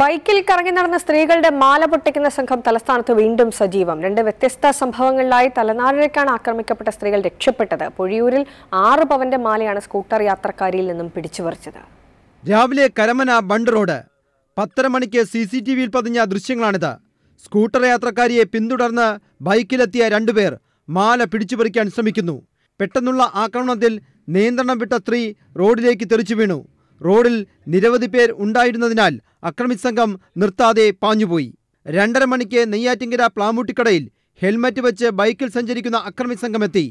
ബൈക്കിൽ കറങ്ങി നടന്ന സ്ത്രീകളുടെ മാല പൊട്ടിക്കുന്ന സംഘം തലസ്ഥാനത്ത് വീണ്ടും സജീവം രണ്ട് വ്യത്യസ്ത സംഭവങ്ങളിലായി തലനാരിഴക്കാണ് ആക്രമിക്കപ്പെട്ട സ്ത്രീകൾ രക്ഷപ്പെട്ടത് പുഴിയൂരിൽ ആറ് പവന്റെ മാലയാണ് സ്കൂട്ടർ യാത്രക്കാരിയിൽ നിന്നും പിടിച്ചുപറിച്ചത് രാവിലെ കരമന ബണ്ട് റോഡ് പത്തര മണിക്ക് സി സി ടി വിയിൽ പതിഞ്ഞ ദൃശ്യങ്ങളാണിത് സ്കൂട്ടർ യാത്രക്കാരിയെ പിന്തുടർന്ന് ബൈക്കിലെത്തിയ രണ്ടുപേർ മാല പിടിച്ചുപറിക്കാൻ ശ്രമിക്കുന്നു പെട്ടെന്നുള്ള ആക്രമണത്തിൽ നിയന്ത്രണം വിട്ട സ്ത്രീ റോഡിലേക്ക് തെറിച്ചു വീണു റോഡിൽ നിരവധി പേർ ഉണ്ടായിരുന്നതിനാൽ അക്രമി സംഘം നിർത്താതെ പാഞ്ഞുപോയി രണ്ടര മണിക്ക് നെയ്യാറ്റിങ്കര പ്ലാമൂട്ടിക്കടയിൽ ഹെൽമറ്റ് വെച്ച് ബൈക്കിൽ സഞ്ചരിക്കുന്ന അക്രമി എത്തി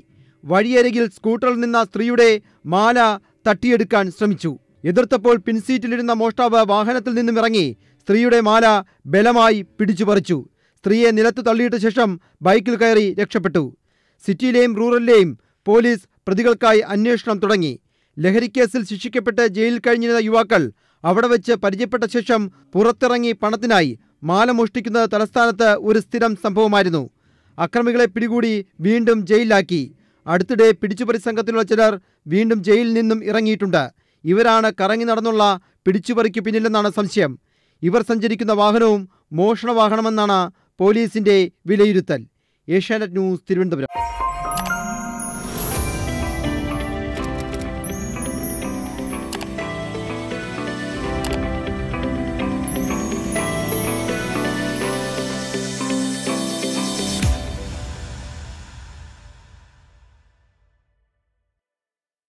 വഴിയരികിൽ സ്കൂട്ടറിൽ നിന്ന സ്ത്രീയുടെ മാല തട്ടിയെടുക്കാൻ ശ്രമിച്ചു എതിർത്തപ്പോൾ പിൻസീറ്റിലിരുന്ന മോഷ്ടാവ് വാഹനത്തിൽ നിന്നും ഇറങ്ങി സ്ത്രീയുടെ മാല ബലമായി പിടിച്ചുപറിച്ചു സ്ത്രീയെ നിലത്ത് തള്ളിയിട്ട ശേഷം ബൈക്കിൽ കയറി രക്ഷപ്പെട്ടു സിറ്റിയിലെയും റൂറലിലെയും പോലീസ് പ്രതികൾക്കായി അന്വേഷണം തുടങ്ങി ലഹരിക്കേസിൽ ശിക്ഷിക്കപ്പെട്ട് ജയിലിൽ കഴിഞ്ഞിരുന്ന യുവാക്കൾ അവിടെ വെച്ച് പരിചയപ്പെട്ട ശേഷം പുറത്തിറങ്ങി പണത്തിനായി മാല മോഷ്ടിക്കുന്നത് തലസ്ഥാനത്ത് ഒരു സ്ഥിരം സംഭവമായിരുന്നു അക്രമികളെ പിടികൂടി വീണ്ടും ജയിലിലാക്കി അടുത്തിടെ പിടിച്ചുപറി സംഘത്തിലുള്ള ചിലർ വീണ്ടും ജയിലിൽ നിന്നും ഇറങ്ങിയിട്ടുണ്ട് ഇവരാണ് കറങ്ങി നടന്നുള്ള പിടിച്ചുപറിക്കു പിന്നിലെന്നാണ് സംശയം ഇവർ സഞ്ചരിക്കുന്ന വാഹനവും മോഷണ വാഹനമെന്നാണ് പോലീസിന്റെ വിലയിരുത്തൽ ഏഷ്യാനെറ്റ് ന്യൂസ് തിരുവനന്തപുരം